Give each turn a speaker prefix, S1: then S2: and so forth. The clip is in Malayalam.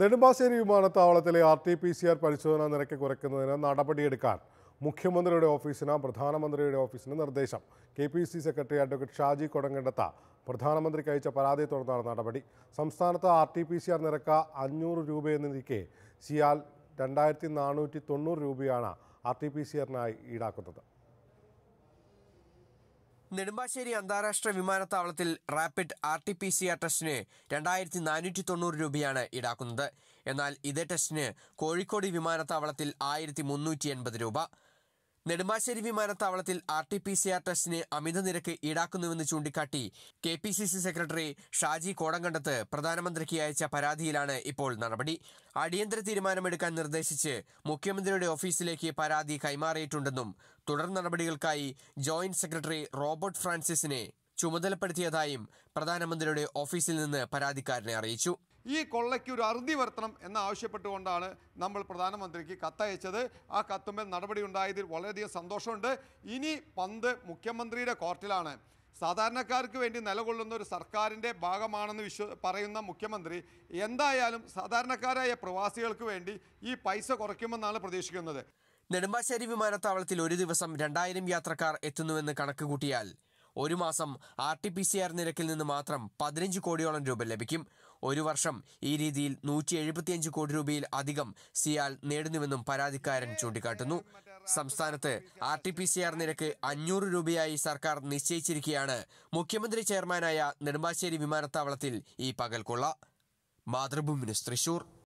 S1: നെടുമ്പാശ്ശേരി വിമാനത്താവളത്തിലെ R T P C R പരിശോധനാ നിരക്ക് കുറയ്ക്കുന്നതിന് നടപടിയെടുക്കാൻ മുഖ്യമന്ത്രിയുടെ ഓഫീസിന് പ്രധാനമന്ത്രിയുടെ ഓഫീസിന് നിർദ്ദേശം K P C secretary advocate Shaji Kodankandath പ്രധാനമന്ത്രിക്ക് അയച്ച പരാതിയെ തുടർന്നാണ് നടപടി സംസ്ഥാനത്ത് R T P C R നിരക്ക് അഞ്ഞൂറ് രൂപയെന്നിരിക്കെ സിയാൽ രണ്ടായിരത്തി നാനൂറ്റി തൊണ്ണൂറ് രൂപയാണ് ആർ ടി പി സി ആറിനായി ഈടാക്കുന്നത്
S2: നെടുമ്പാശ്ശേരി അന്താരാഷ്ട്ര വിമാനത്താവളത്തിൽ rapid R T P C R ടെസ്റ്റിന് രണ്ടായിരത്തി നാനൂറ്റി തൊണ്ണൂറ് രൂപയാണ് ഈടാക്കുന്നത് എന്നാൽ ഇതേ ടെസ്റ്റിന് കോഴിക്കോട് വിമാനത്താവളത്തിൽ ആയിരത്തി മുന്നൂറ്റി എൺപത് രൂപ നെടുമ്പാശ്ശേരി വിമാനത്താവളത്തിൽ R T P C R ടെസ്റ്റിന് അമിത നിരക്ക് ഈടാക്കുന്നുവെന്ന് ചൂണ്ടിക്കാട്ടി K P C C secretary Shaji Kodankandath പ്രധാനമന്ത്രിക്ക് അയച്ച പരാതിയിലാണ് ഇപ്പോൾ നടപടി അടിയന്തര തീരുമാനമെടുക്കാൻ നിർദ്ദേശിച്ച് മുഖ്യമന്ത്രിയുടെ ഓഫീസിലേക്ക് പരാതി കൈമാറിയിട്ടുണ്ടെന്നും തുടർ നടപടികൾക്കായി ജോയിന്റ് സെക്രട്ടറി റോബർട്ട് ഫ്രാൻസിസിനെ ചുമതലപ്പെടുത്തിയതായും പ്രധാനമന്ത്രിയുടെ ഓഫീസിൽ നിന്ന് പരാതിക്കാരനെ അറിയിച്ചു
S3: ഈ കൊള്ളയ്ക്ക് ഒരു അറുതി വരുത്തണം എന്നാവശ്യപ്പെട്ടുകൊണ്ടാണ് നമ്മൾ പ്രധാനമന്ത്രിക്ക് കത്തയച്ചത് ആ കത്തുമ്പോൾ നടപടി ഉണ്ടായതിൽ വളരെയധികം സന്തോഷമുണ്ട് ഇനി പന്ത് മുഖ്യമന്ത്രിയുടെ കോർട്ടിലാണ് സാധാരണക്കാർക്ക് വേണ്ടി നിലകൊള്ളുന്ന ഒരു സർക്കാരിൻ്റെ ഭാഗമാണെന്ന് വിശ്വ പറയുന്ന മുഖ്യമന്ത്രി എന്തായാലും സാധാരണക്കാരായ പ്രവാസികൾക്ക് വേണ്ടി ഈ പൈസ കുറയ്ക്കുമെന്നാണ് പ്രതീക്ഷിക്കുന്നത് നെടുമ്പാശ്ശേരി വിമാനത്താവളത്തിൽ ഒരു ദിവസം രണ്ടായിരം യാത്രക്കാർ എത്തുന്നുവെന്ന് കണക്ക് കൂട്ടിയാൽ ഒരു
S2: മാസം R T P C R നിരക്കിൽ നിന്ന് മാത്രം പതിനഞ്ച് കോടിയോളം രൂപ ലഭിക്കും ഒരു വർഷം ഈ രീതിയിൽ നൂറ്റി എഴുപത്തിയഞ്ച് കോടി രൂപയിൽ അധികം സിയാൽ നേടുന്നുവെന്നും പരാതിക്കാരൻ ചൂണ്ടിക്കാട്ടുന്നു സംസ്ഥാനത്ത് R T P C R നിരക്ക് അഞ്ഞൂറ് രൂപയായി സർക്കാർ നിശ്ചയിച്ചിരിക്കുകയാണ് മുഖ്യമന്ത്രി ചെയർമാനായ നെടുമ്പാശ്ശേരി വിമാനത്താവളത്തിൽ ഈ പകൽക്കൊള്ള മാതൃഭൂമി തൃശൂർ